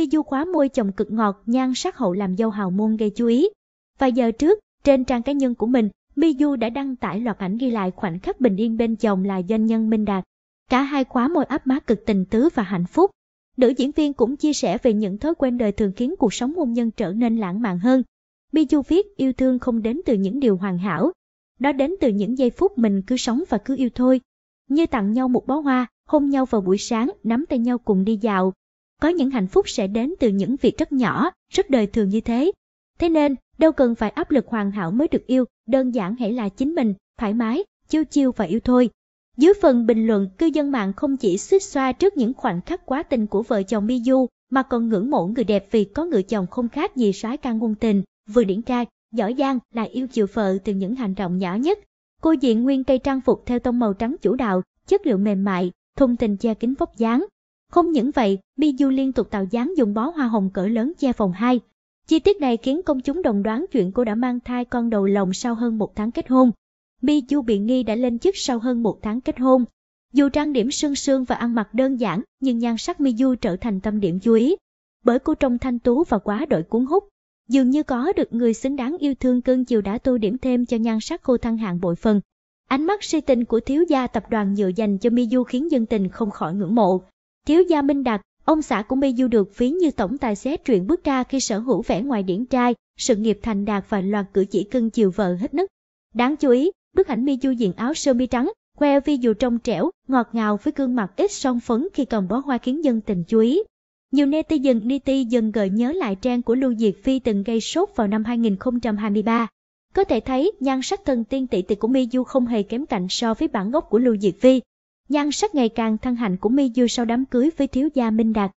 Mi Du khóa môi chồng cực ngọt nhan sắc hậu làm dâu hào môn gây chú ý. Vài giờ trước, trên trang cá nhân của mình, Mi Du đã đăng tải loạt ảnh ghi lại khoảnh khắc bình yên bên chồng là doanh nhân Minh Đạt. Cả hai khóa môi áp má cực tình tứ và hạnh phúc. Nữ diễn viên cũng chia sẻ về những thói quen đời thường khiến cuộc sống hôn nhân trở nên lãng mạn hơn. Mi Du viết yêu thương không đến từ những điều hoàn hảo. Nó đến từ những giây phút mình cứ sống và cứ yêu thôi. Như tặng nhau một bó hoa, hôn nhau vào buổi sáng, nắm tay nhau cùng đi dạo, có những hạnh phúc sẽ đến từ những việc rất nhỏ, rất đời thường như thế. Thế nên, đâu cần phải áp lực hoàn hảo mới được yêu, đơn giản hãy là chính mình, thoải mái, chiêu chiêu và yêu thôi. Dưới phần bình luận, cư dân mạng không chỉ suýt xoa trước những khoảnh khắc quá tình của vợ chồng Miu, mà còn ngưỡng mộ người đẹp vì có người chồng không khác gì sói ca ngôn tình, vừa điển trai, giỏi giang là yêu chiều vợ từ những hành động nhỏ nhất. Cô diện nguyên cây trang phục theo tông màu trắng chủ đạo, chất liệu mềm mại, thùng tình che kính vóc dáng, không những vậy, Miu liên tục tạo dáng dùng bó hoa hồng cỡ lớn che phòng hai. Chi tiết này khiến công chúng đồng đoán chuyện cô đã mang thai con đầu lòng sau hơn một tháng kết hôn. Miu bị nghi đã lên chức sau hơn một tháng kết hôn. Dù trang điểm sương sương và ăn mặc đơn giản, nhưng nhan sắc Miu trở thành tâm điểm chú ý. Bởi cô trông thanh tú và quá đội cuốn hút, dường như có được người xứng đáng yêu thương cưng chiều đã tô điểm thêm cho nhan sắc cô thăng hạng bội phần. Ánh mắt si tình của thiếu gia tập đoàn nhựa dành cho Miu khiến dân tình không khỏi ngưỡng mộ. Thiếu gia Minh Đạt, ông xã của Mê Du được ví như tổng tài xế truyện bước ra khi sở hữu vẻ ngoài điển trai, sự nghiệp thành đạt và loạt cử chỉ cưng chiều vợ hết nức. Đáng chú ý, bức ảnh Mi Du diện áo sơ mi trắng, khoe vi dù trong trẻo, ngọt ngào với gương mặt ít son phấn khi cầm bó hoa khiến dân tình chú ý. Nhiều netizen dần gợi nhớ lại trang của Lưu Diệt Phi từng gây sốt vào năm 2023. Có thể thấy, nhan sắc thần tiên tỷ tỷ của Mi Du không hề kém cạnh so với bản gốc của Lưu Diệt Phi. Nhan sắc ngày càng thăng hạnh của mi dư sau đám cưới với thiếu gia Minh Đạt.